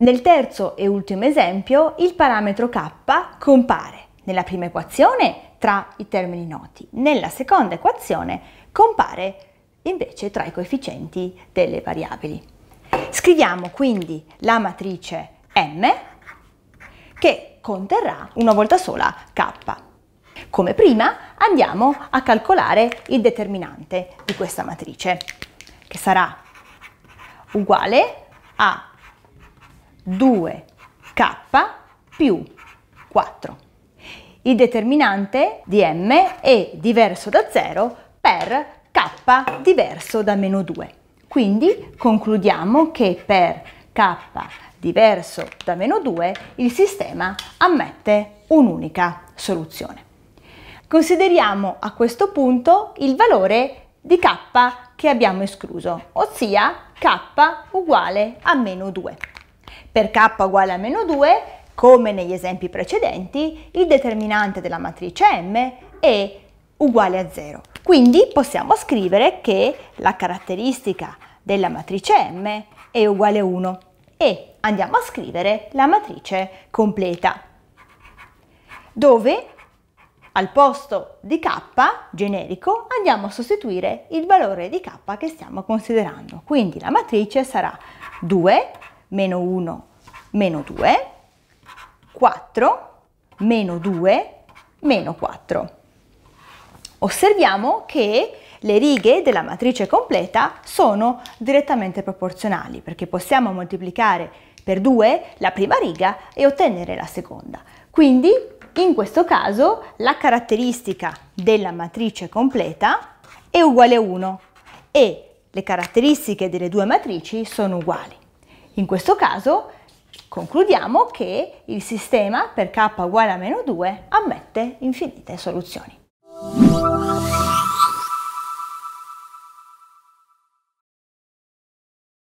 Nel terzo e ultimo esempio il parametro k compare nella prima equazione tra i termini noti, nella seconda equazione compare invece tra i coefficienti delle variabili. Scriviamo quindi la matrice M che conterrà una volta sola k. Come prima andiamo a calcolare il determinante di questa matrice che sarà uguale a 2k più 4. Il determinante di m è diverso da 0 per k diverso da meno 2. Quindi concludiamo che per k diverso da meno 2 il sistema ammette un'unica soluzione. Consideriamo a questo punto il valore di k che abbiamo escluso, ossia k uguale a meno 2 per k uguale a meno 2, come negli esempi precedenti, il determinante della matrice M è uguale a 0. Quindi possiamo scrivere che la caratteristica della matrice M è uguale a 1 e andiamo a scrivere la matrice completa, dove al posto di k generico andiamo a sostituire il valore di k che stiamo considerando. Quindi la matrice sarà 2 meno 1, meno 2, 4, meno 2, meno 4. Osserviamo che le righe della matrice completa sono direttamente proporzionali perché possiamo moltiplicare per 2 la prima riga e ottenere la seconda. Quindi in questo caso la caratteristica della matrice completa è uguale a 1 e le caratteristiche delle due matrici sono uguali. In questo caso concludiamo che il sistema per k uguale a meno 2 ammette infinite soluzioni.